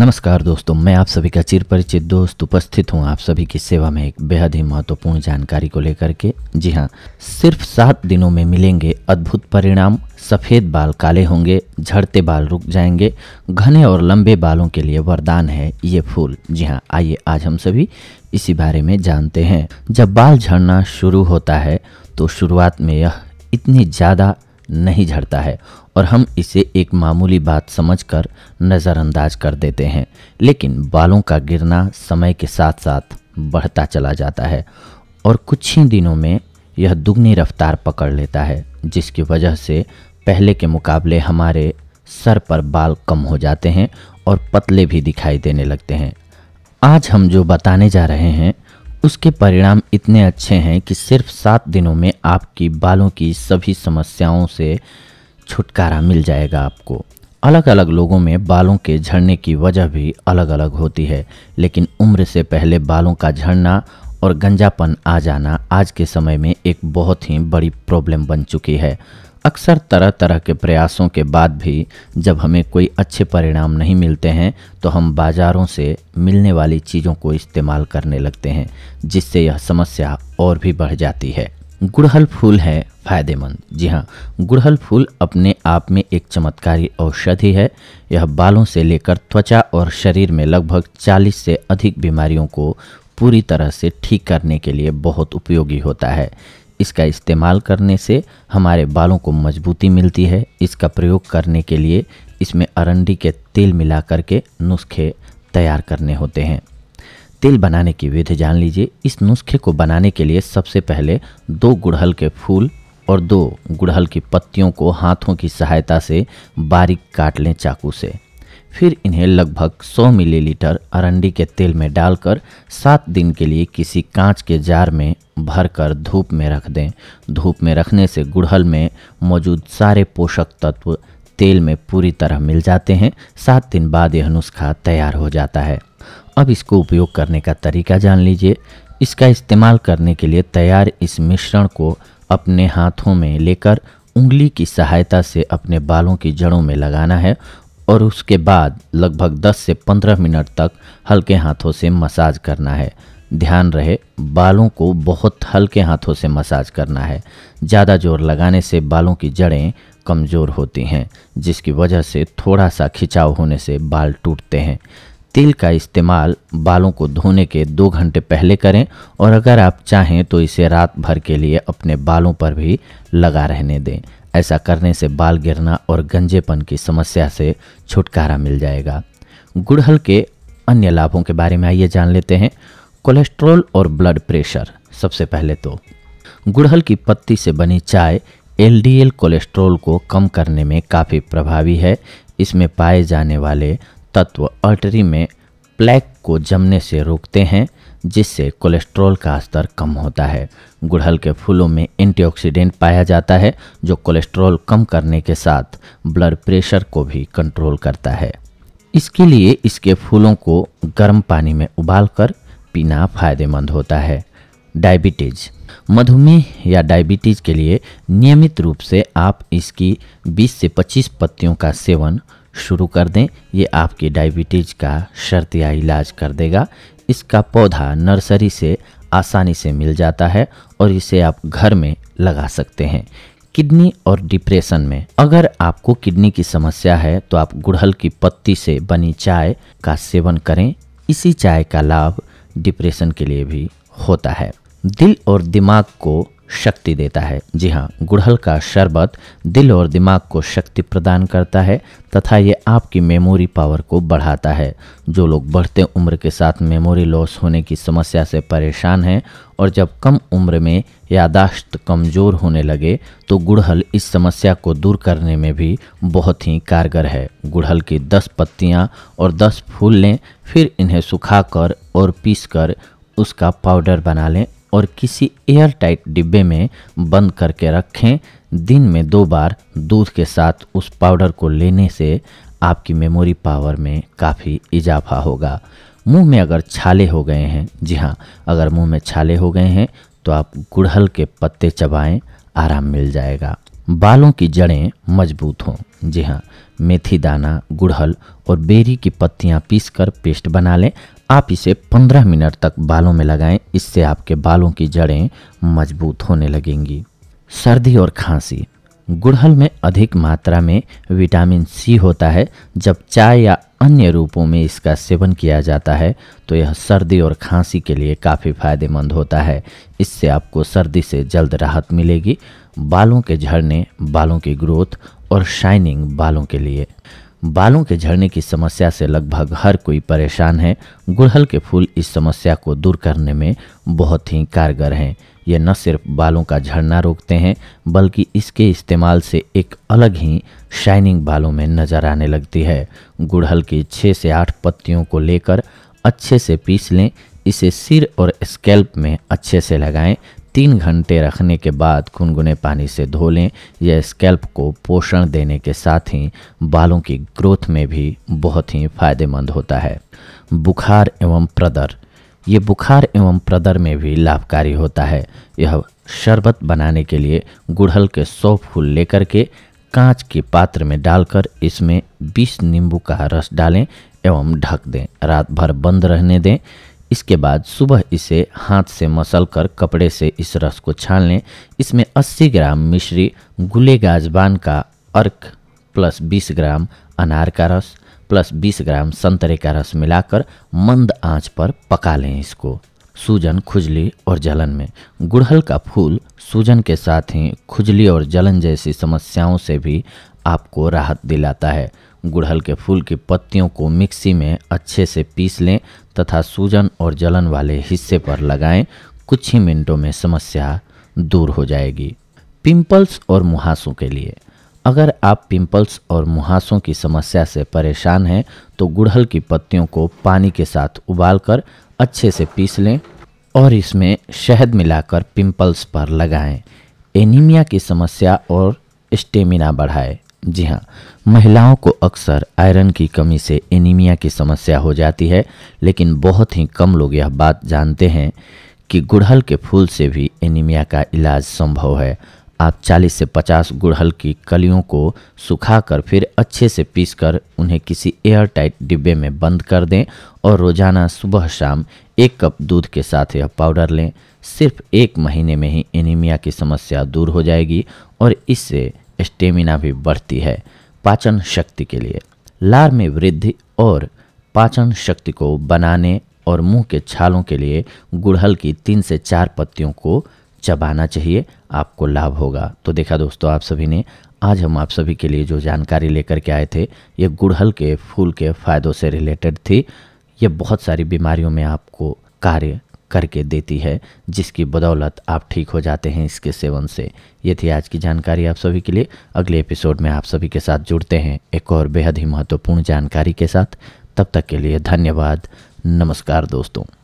नमस्कार दोस्तों मैं आप सभी का चिर परिचित दोस्त उपस्थित हूं आप सभी की सेवा में एक बेहद ही महत्वपूर्ण जानकारी को लेकर के जी हां सिर्फ सात दिनों में मिलेंगे अद्भुत परिणाम सफ़ेद बाल काले होंगे झड़ते बाल रुक जाएंगे घने और लंबे बालों के लिए वरदान है ये फूल जी हाँ आइए आज हम सभी इसी बारे में जानते हैं जब बाल झड़ना शुरू होता है तो शुरुआत में यह इतनी ज़्यादा नहीं झड़ता है और हम इसे एक मामूली बात समझकर नज़रअंदाज कर देते हैं लेकिन बालों का गिरना समय के साथ साथ बढ़ता चला जाता है और कुछ ही दिनों में यह दुगनी रफ्तार पकड़ लेता है जिसकी वजह से पहले के मुकाबले हमारे सर पर बाल कम हो जाते हैं और पतले भी दिखाई देने लगते हैं आज हम जो बताने जा रहे हैं उसके परिणाम इतने अच्छे हैं कि सिर्फ सात दिनों में आपकी बालों की सभी समस्याओं से छुटकारा मिल जाएगा आपको अलग अलग लोगों में बालों के झड़ने की वजह भी अलग अलग होती है लेकिन उम्र से पहले बालों का झड़ना और गंजापन आ जाना आज के समय में एक बहुत ही बड़ी प्रॉब्लम बन चुकी है अक्सर तरह तरह के प्रयासों के बाद भी जब हमें कोई अच्छे परिणाम नहीं मिलते हैं तो हम बाज़ारों से मिलने वाली चीज़ों को इस्तेमाल करने लगते हैं जिससे यह समस्या और भी बढ़ जाती है गुड़हल फूल है फ़ायदेमंद जी हाँ गुड़हल फूल अपने आप में एक चमत्कारी औषधि है यह बालों से लेकर त्वचा और शरीर में लगभग 40 से अधिक बीमारियों को पूरी तरह से ठीक करने के लिए बहुत उपयोगी होता है इसका इस्तेमाल करने से हमारे बालों को मजबूती मिलती है इसका प्रयोग करने के लिए इसमें अरंडी के तेल मिला के नुस्खे तैयार करने होते हैं तेल बनाने की विधि जान लीजिए इस नुस्खे को बनाने के लिए सबसे पहले दो गुड़हल के फूल और दो गुड़हल की पत्तियों को हाथों की सहायता से बारीक काट लें चाकू से फिर इन्हें लगभग 100 मिलीलीटर अरंडी के तेल में डालकर सात दिन के लिए किसी कांच के जार में भरकर धूप में रख दें धूप में रखने से गुड़हल में मौजूद सारे पोषक तत्व तेल में पूरी तरह मिल जाते हैं सात दिन बाद यह नुस्खा तैयार हो जाता है अब इसको उपयोग करने का तरीका जान लीजिए इसका इस्तेमाल करने के लिए तैयार इस मिश्रण को अपने हाथों में लेकर उंगली की सहायता से अपने बालों की जड़ों में लगाना है और उसके बाद लगभग 10 से 15 मिनट तक हल्के हाथों से मसाज करना है ध्यान रहे बालों को बहुत हल्के हाथों से मसाज करना है ज़्यादा जोर लगाने से बालों की जड़ें कमज़ोर होती हैं जिसकी वजह से थोड़ा सा खिंचाव होने से बाल टूटते हैं तेल का इस्तेमाल बालों को धोने के दो घंटे पहले करें और अगर आप चाहें तो इसे रात भर के लिए अपने बालों पर भी लगा रहने दें ऐसा करने से बाल गिरना और गंजेपन की समस्या से छुटकारा मिल जाएगा गुड़हल के अन्य लाभों के बारे में आइए जान लेते हैं कोलेस्ट्रॉल और ब्लड प्रेशर सबसे पहले तो गुड़हल की पत्ती से बनी चाय एलडीएल कोलेस्ट्रॉल को कम करने में काफ़ी प्रभावी है इसमें पाए जाने वाले तत्व अर्टरी में प्लेक को जमने से रोकते हैं जिससे कोलेस्ट्रॉल का स्तर कम होता है गुड़हल के फूलों में एंटीऑक्सीडेंट पाया जाता है जो कोलेस्ट्रॉल कम करने के साथ ब्लड प्रेशर को भी कंट्रोल करता है इसके लिए इसके फूलों को गर्म पानी में उबालकर पीना फायदेमंद होता है डायबिटीज मधुमेह या डायबिटीज के लिए नियमित रूप से आप इसकी 20 से 25 पत्तियों का सेवन शुरू कर दें ये आपकी डायबिटीज का शर्तिया इलाज कर देगा इसका पौधा नर्सरी से आसानी से मिल जाता है और इसे आप घर में लगा सकते हैं किडनी और डिप्रेशन में अगर आपको किडनी की समस्या है तो आप गुड़हल की पत्ती से बनी चाय का सेवन करें इसी चाय का लाभ डिप्रेशन के लिए भी होता है दिल और दिमाग को शक्ति देता है जी हाँ गुड़हल का शरबत दिल और दिमाग को शक्ति प्रदान करता है तथा ये आपकी मेमोरी पावर को बढ़ाता है जो लोग बढ़ते उम्र के साथ मेमोरी लॉस होने की समस्या से परेशान हैं और जब कम उम्र में यादाश्त कमज़ोर होने लगे तो गुड़हल इस समस्या को दूर करने में भी बहुत ही कारगर है गुड़हल की दस पत्तियाँ और दस फूल लें फिर इन्हें सुखा और पीस उसका पाउडर बना लें और किसी एयरटाइट डिब्बे में बंद करके रखें दिन में दो बार दूध के साथ उस पाउडर को लेने से आपकी मेमोरी पावर में काफ़ी इजाफा होगा मुंह में अगर छाले हो गए हैं जी हाँ अगर मुंह में छाले हो गए हैं तो आप गुड़हल के पत्ते चबाएं आराम मिल जाएगा बालों की जड़ें मजबूत हों जी हाँ मेथी दाना गुड़हल और बेरी की पत्तियाँ पीसकर पेस्ट बना लें आप इसे 15 मिनट तक बालों में लगाएं इससे आपके बालों की जड़ें मजबूत होने लगेंगी सर्दी और खांसी गुड़हल में अधिक मात्रा में विटामिन सी होता है जब चाय या अन्य रूपों में इसका सेवन किया जाता है तो यह सर्दी और खांसी के लिए काफ़ी फायदेमंद होता है इससे आपको सर्दी से जल्द राहत मिलेगी बालों के झड़ने बालों की ग्रोथ और शाइनिंग बालों के लिए बालों के झड़ने की समस्या से लगभग हर कोई परेशान है गुड़हल के फूल इस समस्या को दूर करने में बहुत ही कारगर हैं ये न सिर्फ बालों का झड़ना रोकते हैं बल्कि इसके इस्तेमाल से एक अलग ही शाइनिंग बालों में नज़र आने लगती है गुड़हल की छः से आठ पत्तियों को लेकर अच्छे से पीस लें इसे सिर और स्कैल्प में अच्छे से लगाएं तीन घंटे रखने के बाद गुनगुने पानी से धो लें यह स्कैल्प को पोषण देने के साथ ही बालों की ग्रोथ में भी बहुत ही फायदेमंद होता है बुखार एवं प्रदर ये बुखार एवं प्रदर में भी लाभकारी होता है यह शरबत बनाने के लिए गुड़हल के सौ फूल लेकर के कांच के पात्र में डालकर इसमें 20 नींबू का रस डालें एवं ढक दें रात भर बंद रहने दें इसके बाद सुबह इसे हाथ से मसल कर कपड़े से इस रस को छान लें इसमें 80 ग्राम मिश्री गुले गाजबान का अर्क प्लस 20 ग्राम अनार का रस प्लस 20 ग्राम संतरे का रस मिलाकर मंद आंच पर पका लें इसको सूजन खुजली और जलन में गुड़हल का फूल सूजन के साथ ही खुजली और जलन जैसी समस्याओं से भी आपको राहत दिलाता है गुड़हल के फूल की पत्तियों को मिक्सी में अच्छे से पीस लें तथा सूजन और जलन वाले हिस्से पर लगाएं कुछ ही मिनटों में समस्या दूर हो जाएगी पिंपल्स और मुहासों के लिए अगर आप पिंपल्स और मुहासों की समस्या से परेशान हैं तो गुड़हल की पत्तियों को पानी के साथ उबालकर अच्छे से पीस लें और इसमें शहद मिलाकर पिंपल्स पर लगाएं एनीमिया की समस्या और स्टेमिना बढ़ाएं। जी हाँ महिलाओं को अक्सर आयरन की कमी से एनीमिया की समस्या हो जाती है लेकिन बहुत ही कम लोग यह बात जानते हैं कि गुड़हल के फूल से भी एनीमिया का इलाज संभव है आप 40 से 50 गुड़हल की कलियों को सुखाकर फिर अच्छे से पीसकर उन्हें किसी एयर टाइट डिब्बे में बंद कर दें और रोज़ाना सुबह शाम एक कप दूध के साथ यह पाउडर लें सिर्फ एक महीने में ही एनीमिया की समस्या दूर हो जाएगी और इससे स्टेमिना भी बढ़ती है पाचन शक्ति के लिए लार में वृद्धि और पाचन शक्ति को बनाने और मुंह के छालों के लिए गुड़हल की तीन से चार पत्तियों को चबाना चाहिए आपको लाभ होगा तो देखा दोस्तों आप सभी ने आज हम आप सभी के लिए जो जानकारी लेकर के आए थे ये गुड़हल के फूल के फ़ायदों से रिलेटेड थी ये बहुत सारी बीमारियों में आपको कार्य करके देती है जिसकी बदौलत आप ठीक हो जाते हैं इसके सेवन से ये थी आज की जानकारी आप सभी के लिए अगले एपिसोड में आप सभी के साथ जुड़ते हैं एक और बेहद ही महत्वपूर्ण जानकारी के साथ तब तक के लिए धन्यवाद नमस्कार दोस्तों